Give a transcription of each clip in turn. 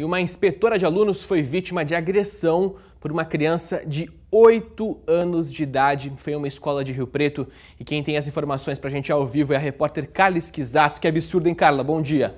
e uma inspetora de alunos foi vítima de agressão por uma criança de 8 anos de idade. Foi em uma escola de Rio Preto. E quem tem as informações para a gente ao vivo é a repórter Carla Esquisato. Que absurdo, hein, Carla? Bom dia.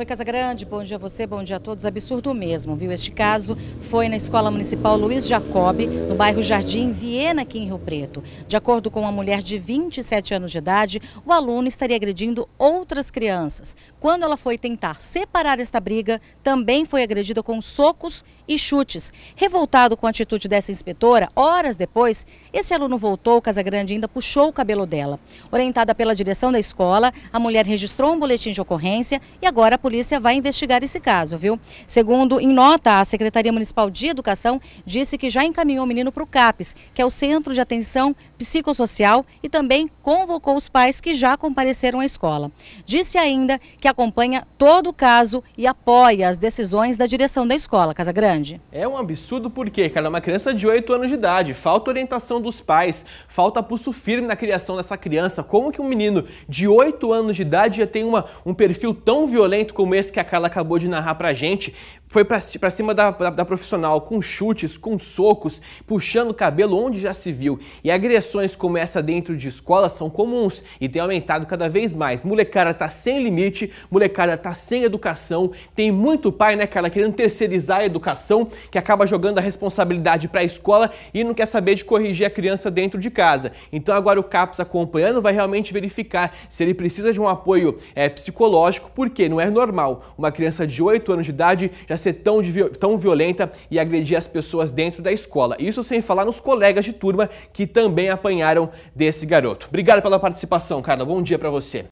Oi, Casa Grande, bom dia a você, bom dia a todos. Absurdo mesmo, viu? Este caso foi na Escola Municipal Luiz Jacob, no bairro Jardim Viena, aqui em Rio Preto. De acordo com uma mulher de 27 anos de idade, o aluno estaria agredindo outras crianças. Quando ela foi tentar separar esta briga, também foi agredida com socos e chutes. Revoltado com a atitude dessa inspetora, horas depois, esse aluno voltou, Casa Grande ainda puxou o cabelo dela. Orientada pela direção da escola, a mulher registrou um boletim de ocorrência e agora a polícia vai investigar esse caso, viu? Segundo, em nota, a Secretaria Municipal de Educação disse que já encaminhou o menino para o CAPES, que é o Centro de Atenção Psicossocial, e também convocou os pais que já compareceram à escola. Disse ainda que acompanha todo o caso e apoia as decisões da direção da escola, Casa Grande. É um absurdo porque, cara, é uma criança de 8 anos de idade, falta orientação dos pais, falta pulso firme na criação dessa criança. Como que um menino de 8 anos de idade já tem uma, um perfil tão violento evento como esse que a Carla acabou de narrar pra gente, foi para cima da, da, da, profissional com chutes, com socos, puxando o cabelo onde já se viu. E agressões como essa dentro de escolas são comuns e tem aumentado cada vez mais. Molecada tá sem limite, molecada tá sem educação. Tem muito pai, né, cara, querendo terceirizar a educação, que acaba jogando a responsabilidade para a escola e não quer saber de corrigir a criança dentro de casa. Então agora o CAPS acompanhando vai realmente verificar se ele precisa de um apoio é, psicológico, porque não é normal uma criança de 8 anos de idade já ser tão, tão violenta e agredir as pessoas dentro da escola. Isso sem falar nos colegas de turma que também apanharam desse garoto. Obrigado pela participação, Carla. Bom dia para você.